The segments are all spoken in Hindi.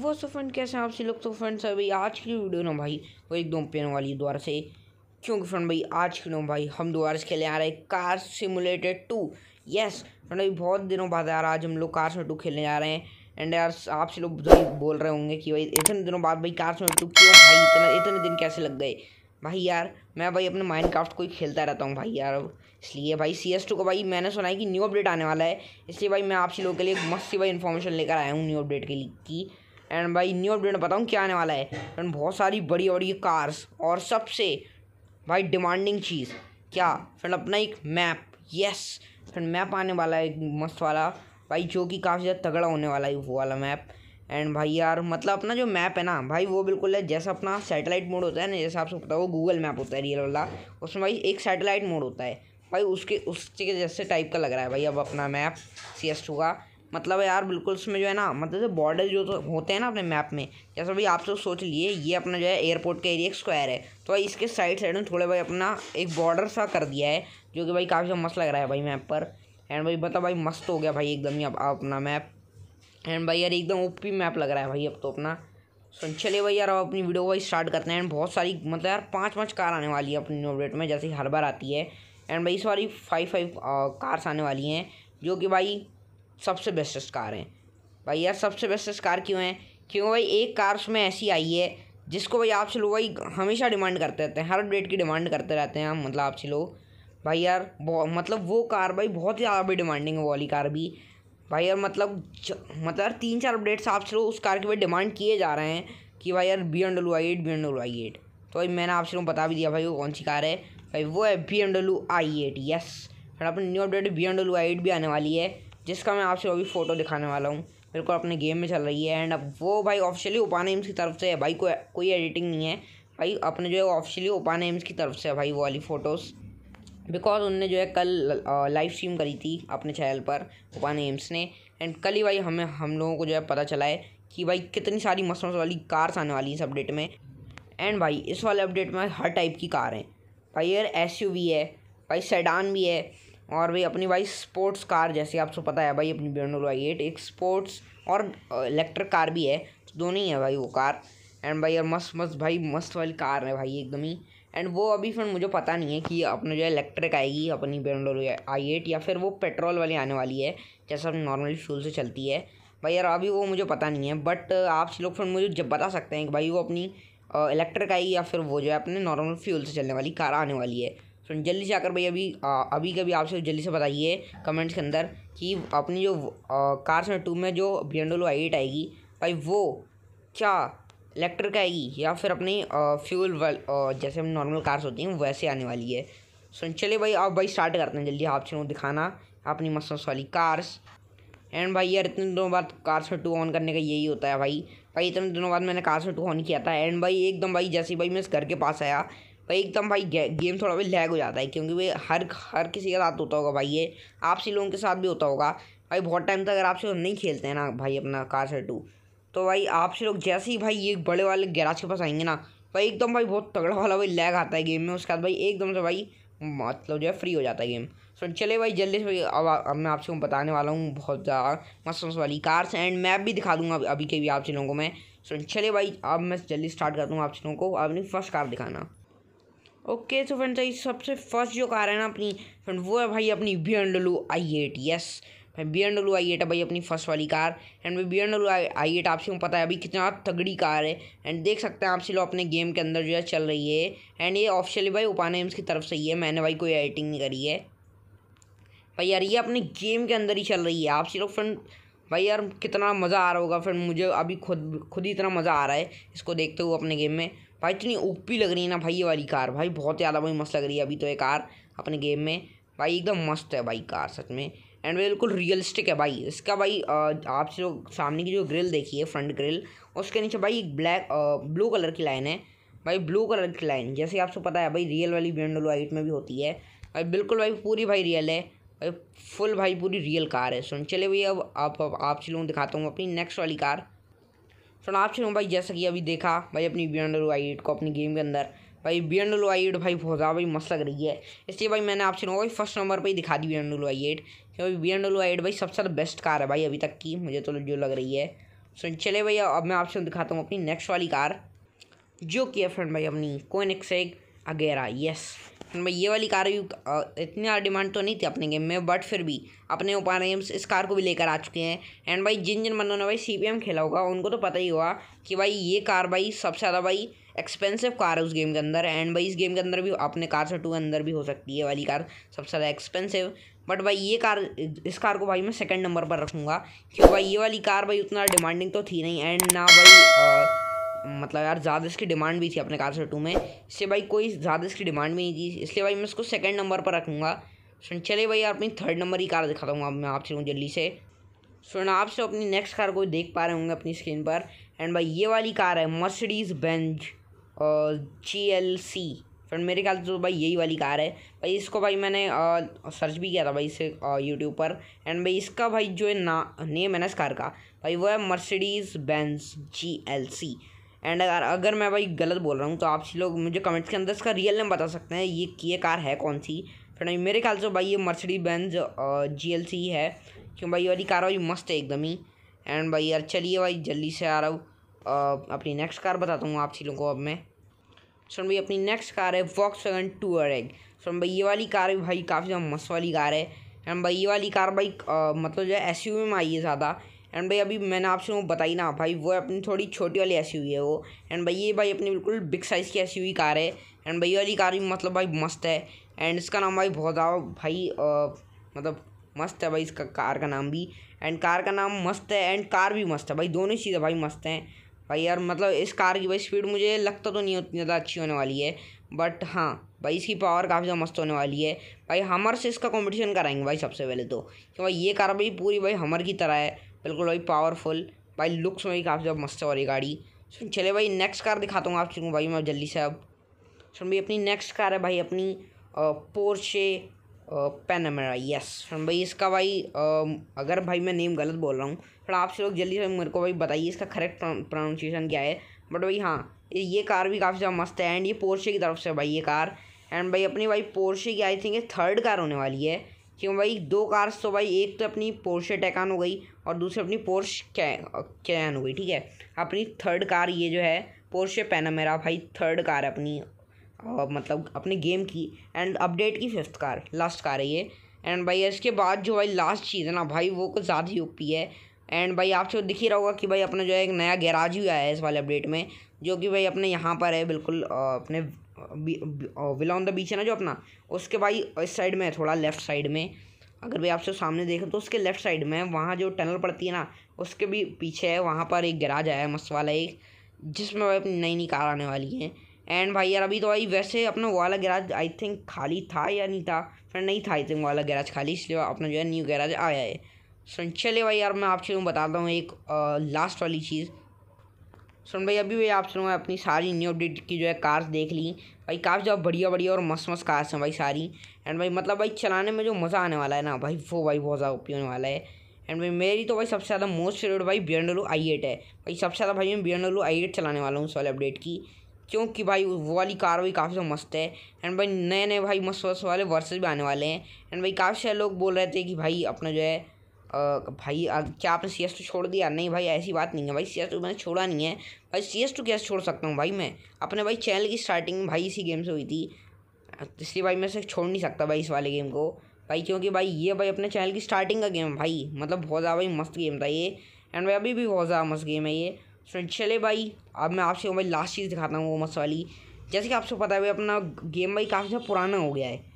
वो सो फ्रेंड कैसे हैं आप लोग तो फ्रेंड्स भाई आज की वीडियो ना भाई वो एकदम पेन वाली दोबारा से क्योंकि फ्रेंड भाई आज की ना भाई हम दोबारा से खेले आ रहे हैं car simulated two yes friend भाई बहुत दिनों बाद यार आज हम लोग कार से टू खेलने जा रहे हैं एंड यार आपसे लोग बोल रहे होंगे कि भाई इतने दिनों बाद भाई कार में टू क्यों भाई इतना इतने दिन कैसे लग गए भाई यार मैं भाई अपने माइंड क्राफ्ट को ही खेलता रहता हूँ भाई यार इसलिए भाई सी एस टू को भाई मैंने सुना है कि न्यू अपडेट आने वाला है इसलिए भाई मैं आपसे लोगों के लिए मस्त सी भाई इन्फॉर्मेशन लेकर आया हूँ न्यू अपडेट के लिए कि एंड भाई न्यू अपडेट बताऊँ क्या आने वाला है एंड बहुत सारी बड़ी बड़ी कार्स और सबसे भाई डिमांडिंग चीज़ क्या फ्रेंड अपना एक मैप यस फ्रेंड मैप आने वाला है मस्त वाला भाई जो कि काफ़ी ज़्यादा तगड़ा होने वाला है वो वाला मैप एंड भाई यार मतलब अपना जो मैप है ना भाई वो बिल्कुल है जैसा अपना सैटेलाइट मोड होता है ना जैसे आपको पता है वो गूगल मैप होता है रियल वाला उसमें भाई एक सैटेलाइट मोड होता है भाई उसके उसके जैसे टाइप का लग रहा है भाई अब अपना मैप सी एस टू का मतलब यार बिल्कुल उसमें जो है ना मतलब बॉर्डर जो तो होते हैं ना अपने मैप में जैसे भाई आप सब तो सोच लिए ये अपना जो है एयरपोर्ट का एरिया स्क्वायर है तो भाई इसके साइड साइड में थोड़े भाई अपना एक बॉर्डर सा कर दिया है जो कि भाई काफ़ी मस्त लग रहा है भाई मैप पर एंड भाई बता मतलब भाई मस्त हो गया भाई एकदम ही अब अपना मैप एंड भाई यार एकदम ओपी मैप लग रहा है भाई अब तो अपना सुन चलिए भाई यार अब अपनी वीडियो भाई स्टार्ट करते हैं एंड बहुत सारी मतलब यार पाँच पाँच कार आने वाली है अपनी अपडेट में जैसे हर बार आती है एंड भाई इस बार फाइव फाइव कार्स आने वाली हैं जो कि भाई सबसे बेस्टेस्ट कार हैं भाई यार सबसे बेस्टेस्ट कार क्यों है क्यों भाई एक कार उसमें ऐसी आई है जिसको भाई आपसे लोग भाई हमेशा डिमांड करते रहते हैं हर अपडेट की डिमांड करते रहते हैं हम मतलब आपसे लोग भाई यार मतलब वो कार भाई बहुत ही ज़्यादा भी डिमांडिंग है वो वाली कार भी भाई यार मतलब मतलब यार तीन चार अपडेट्स आपसे लोग उस कार के भाई डिमांड किए जा रहे हैं कि भाई यार B M W I eight B M W I eight तो भाई मैंने आपसे लोग बता भी दिया भाई वो कौन सी कार है भाई वो है B M W I eight yes अपनी new update B M W I eight भी आने वाली है जिसका मैं आपसे अभी फ़ोटो दिखाने वाला हूँ बिल्कुल अपने गेम में चल रही है एंड अब वो भाई ऑफिशियली ओपान एम्स की तरफ से है भाई को, कोई एडिटिंग नहीं है भाई अपने जो है ऑफिशियली ओपान एम्स की तरफ से है भाई वो वाली फ़ोटोज़ बिकॉज उनने जो है कल लाइव स्ट्रीम करी थी अपने चैनल पर ओपान एम्स ने एंड कल ही भाई हमें हम लोगों को जो है पता चला है कि भाई कितनी सारी मस्त वाली कार्स आने वाली हैं इस अपडेट में एंड भाई इस वाले अपडेट में हर टाइप की कार हैं भाई यार एस है भाई सेडान भी है और भाई अपनी भाई स्पोर्ट्स कार जैसे आपको पता है भाई अपनी बेनोलो आई एट एक स्पोर्ट्स और इलेक्ट्रिक कार भी है तो दोनों ही है भाई वो कार एंड भाई यार मस्त मस्त भाई मस्त वाली कार है भाई एकदम ही एंड वो अभी फिर मुझे पता नहीं है कि अपने जो इलेक्ट्रिक आएगी अपनी बेनोलो आई एट या फिर वो पेट्रोल वाली आने वाली है जैसा अपनी नॉर्मली फ्यूल से चलती है भाई यार अभी वो मुझे पता नहीं है बट आप लोग फिर मुझे जब बता सकते हैं कि भाई वो अपनी इलेक्ट्रिक आएगी या फिर वो जो है अपने नॉर्मल फ्यूल से चलने वाली कार आने वाली है तो जल्दी से आकर भाई अभी आ, अभी कभी आपसे जल्दी से बताइए कमेंट्स के अंदर कि अपनी जो कार्स में टू में जो बी एंड आई एट आएगी भाई वो क्या इलेक्ट्रिक आएगी या फिर अपनी फ्यूल वाल जैसे हम नॉर्मल कार्स होती हैं वैसे आने वाली है सो चलिए भाई आप भाई स्टार्ट करते हैं जल्दी आपसे दिखाना अपनी मस्त वाली कार्स एंड भाई यार इतने दिनों बाद कार्स में टू ऑन करने का यही होता है भाई भाई इतने दिनों बाद मैंने कार्स में टू ऑन किया था एंड भाई एकदम भाई जैसे भाई मैं इस घर के पास आया भाई एकदम भाई गे, गेम थोड़ा भी लैग हो जाता है क्योंकि भाई हर हर किसी के साथ होता होगा भाई ये आपसी लोगों के साथ भी होता होगा भाई बहुत टाइम तक अगर आपसे नहीं खेलते हैं ना भाई अपना कार से टू तो भाई आपसे लोग जैसे ही भाई ये बड़े वाले गैराज के पास आएंगे ना भाई एकदम भाई बहुत तगड़ा वाला भाई लैग आता है गेम में उसके बाद भाई एकदम से भाई मतलब जो है फ्री हो जाता है गेम सो so, चले भाई जल्दी से भाई अब, अब मैं आपसे बताने वाला हूँ बहुत ज़्यादा मस्त मस्त वाली कार्स एंड मैप भी दिखा दूँगा अभी के भी आपसे लोगों को मैं सो so, चले भाई अब मैं जल्दी स्टार्ट कर दूँगा आपसे लोगों को अपनी फर्स्ट कार दिखाना ओके सो फ्रेंड्स आई सबसे फर्स्ट जो कार है ना अपनी फ्रेंड वो है भाई अपनी B M W I eight yes भाई B M W I eight है भाई अपनी फर्स्ट वाली कार एंड भाई B M W I eight आपसे पता है अभी कितना तगड़ी कार है एंड देख सकते हैं आपसे लो अपने गेम के अंदर जो है चल रही है एंड ये ऑफिशियली भाई उपाना एम्स की तरफ से ही है मैंने भाई कोई एडिटिंग नहीं करी है भाई यार ये अपने गेम के अंदर ही चल रही है आपसे लोग फ्रेंड भाई यार कितना मज़ा आ रहा होगा फ्रेंड मुझे अभी खुद खुद ही इतना मज़ा आ रहा है इसको देखते हुए अपने गेम में भाई इतनी ओपी लग रही है ना भाई ये वाली कार भाई बहुत ज़्यादा भाई मस्त लग रही है अभी तो ये कार अपने गेम में भाई एकदम मस्त है भाई कार सच में एंड बिल्कुल रियलिस्टिक है भाई इसका भाई आप जो सामने की जो ग्रिल देखी है फ्रंट ग्रिल उसके नीचे भाई एक ब्लैक ब्लू कलर की लाइन है भाई ब्लू कलर की लाइन जैसे आपको पता है भाई रियल वाली बियंडोलो वाइट में भी होती है भाई बिल्कुल भाई पूरी भाई रियल है भाई फुल भाई पूरी रियल कार है सुन चले भाई अब आप आप चलो दिखाता हूँ अपनी नेक्स्ट वाली कार फ्रेंड आप चलो भाई जैसा कि अभी देखा भाई अपनी बी एंड आई एट को अपनी गेम के अंदर भाई बी एंड आई एट भाई बहुत ज़्यादा भाई मस्त लग रही है इसलिए भाई मैंने आपसे ना भाई फर्स्ट नंबर पर ही दिखा दी बी एंड आई एट क्योंकि बी एंड आई एट भाई सबसे सब बेस्ट कार है भाई अभी तक की मुझे तो जो लग रही है सो so, चले भाई अब मैं आपसे दिखाता हूँ अपनी नेक्स्ट वाली कार जो कि है फ्रेंड भाई अपनी कोनिक सेग अगेरा यस नंबर ये वाली कार भी इतनी ज़्यादा डिमांड तो नहीं थी अपने गेम में बट फिर भी अपने ओपन गेम्स इस कार को भी लेकर आ चुके हैं एंड भाई जिन जिन बंदों ने भाई सी खेला होगा उनको तो पता ही होगा कि भाई ये कार भाई सबसे ज़्यादा भाई एक्सपेंसिव कार है उस गेम के अंदर एंड भाई इस गेम के अंदर भी अपने कार से टू के अंदर भी हो सकती है वाली कार सबसे ज़्यादा एक्सपेंसिव बट भाई ये कार इस कार को भाई मैं सेकंड नंबर पर रखूँगा क्योंकि भाई ये वाली कार भाई उतना डिमांडिंग तो थी नहीं एंड ना भाई मतलब यार ज़्यादा इसकी डिमांड भी थी अपने कार से टू में इससे भाई कोई ज़्यादा इसकी डिमांड भी नहीं थी इसलिए भाई मैं इसको सेकंड नंबर पर रखूँगा चले भाई यार अपनी थर्ड नंबर की कार दिखाता हूँ अब मैं आपसे हूँ जल्दी से सुन आपसे आप अपनी नेक्स्ट कार को देख पा रहे होंगे अपनी स्क्रीन पर एंड भाई ये वाली कार है मर्सिडीज़ बेंज और जी एल सी फ्रेंड मेरे ख्याल से तो भाई यही वाली कार है भाई इसको भाई मैंने आ, सर्च भी किया था भाई इसे यूट्यूब पर एंड भाई इसका भाई जो है ना नेम है ना इस कार का भाई वो है Mercedes Benz G L C and अगर अगर मैं भाई गलत बोल रहा हूँ तो आप लोग मुझे कमेंट्स के अंदर इसका रियल नेम बता सकते हैं ये ये कार है कौन सी थोड़ा मेरे ख्याल से भाई ये Mercedes Benz G L C है क्यों भाई वाली कार भाई मस्त है एकदम ही एंड भाई यार चलिए भाई जल्दी से आ रहा हूँ अपनी नेक्स्ट कार बताता हूँ आप सी लोगों को अब मैं सुन भाई अपनी नेक्स्ट कार है वॉक्स वैगन टूअर एग सुन भाई ये वाली कार भाई काफ़ी ज़्यादा मस्त वाली कार है एंड भाई ये वाली कार भाई मतलब जो है एस में आई है ज़्यादा एंड भाई अभी मैंने आपसे वो बताई ना भाई वो अपनी थोड़ी छोटी वाली ऐसी हुई है वो एंड भाई ये भाई अपनी बिल्कुल बिग साइज़ की ऐसी हुई कार है एंड भाई वाली कार भी मतलब भाई मस्त है एंड इसका नाम भाई बहुत ज़्यादा भाई मतलब मस्त है भाई इसका कार का नाम भी एंड कार का नाम मस्त है एंड कार भी मस्त है भाई दोनों चीज़ें भाई मस्त हैं भाई यार मतलब इस कार की भाई स्पीड मुझे लगता तो नहीं उतनी ज़्यादा अच्छी होने वाली है बट हाँ भाई इसकी पावर काफ़ी ज़्यादा मस्त होने वाली है भाई हमर से इसका कंपटीशन कराएंगे भाई सबसे पहले तो क्यों भाई ये कार भाई पूरी भाई हमर की तरह है बिल्कुल भाई पावरफुल भाई लुक्स में भी काफ़ी ज़्यादा मस्त है और गाड़ी सुन चले भाई नेक्स्ट कार दिखाता हूँ आप भाई मैं जल्दी से अब सुन भाई अपनी नेक्स्ट कार है भाई अपनी पोर्शे मेरा यस सुन भाई इसका भाई अगर भाई मैं नेम गलत बोल रहा हूँ थोड़ा आप लोग जल्दी से मेरे को भाई बताइए इसका करेक्ट प्रोनाउंसिएशन क्या है बट भाई हाँ ये कार भी काफ़ी ज़्यादा मस्त है एंड ये पोर्शे की तरफ से भाई ये कार एंड भाई अपनी भाई पोर्शे की आई थिंक ये थर्ड कार होने वाली है क्यों भाई दो कार्स तो भाई एक तो अपनी पोर्शे टैकान हो गई और दूसरी अपनी पोर्श कैन हो गई ठीक है अपनी थर्ड कार ये जो है पोर्शे मेरा भाई थर्ड कार अपनी और मतलब अपने गेम की एंड अपडेट की फिफ्थ कार लास्ट कार है ये एंड भाई इसके बाद जो भाई लास्ट चीज़ है ना भाई वो कुछ ज़्यादा ही ओपी है एंड भाई आप तो दिख ही रहा होगा कि भाई अपना जो है एक नया गैराज भी आया है इस वाले अपडेट में जो कि भाई अपने यहाँ पर है बिल्कुल अपने विला ऑन द बीच है ना जो अपना उसके भाई इस साइड में है थोड़ा लेफ्ट साइड में अगर भाई आपसे सामने देखें तो उसके लेफ्ट साइड में वहाँ जो टनल पड़ती है ना उसके भी पीछे है वहाँ पर एक गैराज आया है मस्त वाला एक जिसमें भाई अपनी नई नई कार आने वाली है एंड भाई यार अभी तो भाई वैसे अपना वाला गैराज आई थिंक खाली था या नहीं था फिर नहीं था आई थिंक वाला गैराज खाली इसलिए अपना जो है न्यू गैराज आया है सुन चले भाई यार मैं आप चलूँ बताता हूँ एक आ, लास्ट वाली चीज़ सुन भाई अभी भाई आप सुनो अपनी सारी न्यू अपडेट की जो है कार्स देख ली भाई कार्स जो बढ़िया बढ़िया और मस्त मस्त कार्स हैं भाई सारी एंड भाई मतलब भाई चलाने में जो मज़ा आने वाला है ना भाई वो भाई बहुत ज़्यादा ओपी होने वाला है एंड भाई मेरी तो भाई सबसे ज़्यादा मोस्ट फेवरेट भाई बी एंडलू आई एट है भाई सबसे ज़्यादा भाई मैं बी एंडलू आई एट चलाने वाला हूँ उस वाले अपडेट की क्योंकि भाई वो वाली कार भी काफ़ी ज़्यादा मस्त है एंड भाई नए नए भाई मस्त मस्त वाले वर्सेज भी आने वाले हैं एंड भाई काफ़ी सारे लोग बोल रहे थे कि भाई अपना जो है भाई आ, क्या आपने सी एस टू छोड़ दिया नहीं भाई ऐसी बात नहीं है भाई सी एस टू मैंने छोड़ा नहीं है भाई सी एस टू कैसे छोड़ सकता हूँ भाई मैं अपने भाई चैनल की स्टार्टिंग भाई इसी गेम से हुई थी इसलिए भाई मैं इसे छोड़ नहीं सकता भाई इस वाले गेम को भाई क्योंकि भाई ये भाई अपने चैनल की स्टार्टिंग का गेम है भाई मतलब बहुत ज़्यादा भाई मस्त गेम था ये एंड भाई अभी भी बहुत ज़्यादा मस्त गेम है ये सो चले भाई अब मैं आपसे भाई लास्ट चीज़ दिखाता हूँ वो मस्त वाली जैसे कि आपको पता है भाई अपना गेम भाई काफ़ी ज़्यादा पुराना हो गया है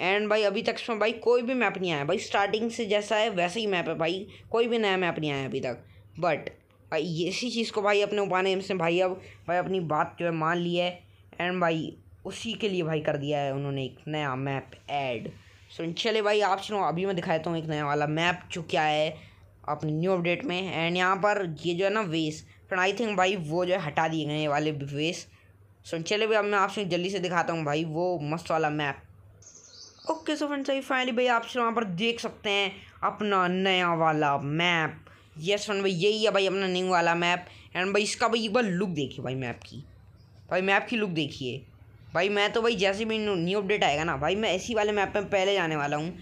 एंड भाई अभी तक इसमें भाई कोई भी मैप नहीं आया भाई स्टार्टिंग से जैसा है वैसे ही मैप है भाई कोई भी नया मैप नहीं आया अभी तक बट भाई इसी चीज़ को भाई अपने उपाने एम्स ने भाई अब भाई अपनी बात जो है मान ली है एंड भाई उसी के लिए भाई कर दिया है उन्होंने एक नया मैप ऐड सो चले भाई आप चलो अभी मैं दिखाता हूँ एक नया वाला मैप जो क्या है अपने न्यू अपडेट में एंड यहाँ पर ये जो है ना वेस फिर आई थिंक भाई वो जो है हटा दिए गए वाले वेस सो चले भाई अब मैं आपसे जल्दी से दिखाता हूँ भाई वो मस्त वाला मैप ओके सो फ्रेंड्स अभी फाइनली भाई आप वहाँ पर देख सकते हैं अपना नया वाला मैप यस फ्रेंड भाई यही है भाई अपना न्यू वाला मैप एंड भाई इसका भाई एक बार लुक देखिए भाई मैप की भाई मैप की लुक देखिए भाई मैं तो भाई जैसे भी न्यू अपडेट आएगा ना भाई मैं इसी वाले मैप में पहले जाने वाला हूँ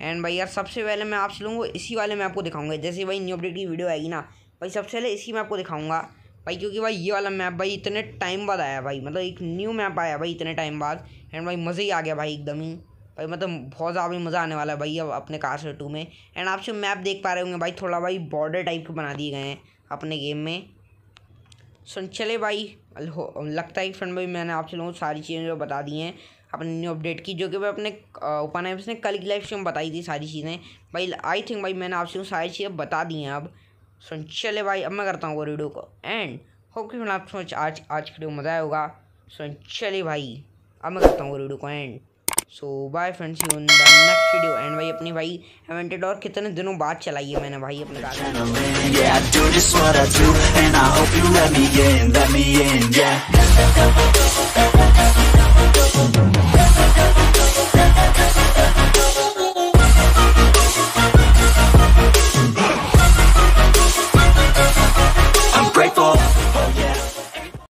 एंड भाई यार सबसे पहले मैं आपसे लूँगा इसी वाले मैप को दिखाऊंगा जैसे भाई न्यू अपडेट की वीडियो आएगी ना भाई सबसे पहले इसी मैप को दिखाऊंगा भाई क्योंकि भाई ये वाला मैप भाई इतने टाइम बाद आया भाई मतलब एक न्यू मैप आया भाई इतने टाइम बाद एंड भाई मज़े ही आ गया भाई एकदम ही भाई मतलब बहुत ज़्यादा भी मज़ा आने वाला है भाई अब अपने कार से टू में एंड आप मैप देख पा रहे होंगे भाई थोड़ा भाई बॉर्डर टाइप के बना दिए गए हैं अपने गेम में सुन चले भाई लगता है फ्रेंड भाई मैंने आप लोगों सारी चीज़ें जो बता दी हैं अपने न्यू अपडेट की जो कि भाई अपने ओपन एप्स ने कल की लाइफ से बताई थी सारी चीज़ें भाई आई थिंक भाई मैंने आपसे सारी चीज़ें बता दी हैं अब सुन चले भाई अब मैं करता हूँ वो रेडियो को एंड होप कि आप सोच आज आज वीडियो मज़ा आएगा सुन चले भाई अब मैं करता हूँ वो रेडियो को and so bye friends you in the next video and भाई अपनी भाई एवेंटेड और कितने दिनों बाद चलाई है मैंने भाई अपने I'm grateful.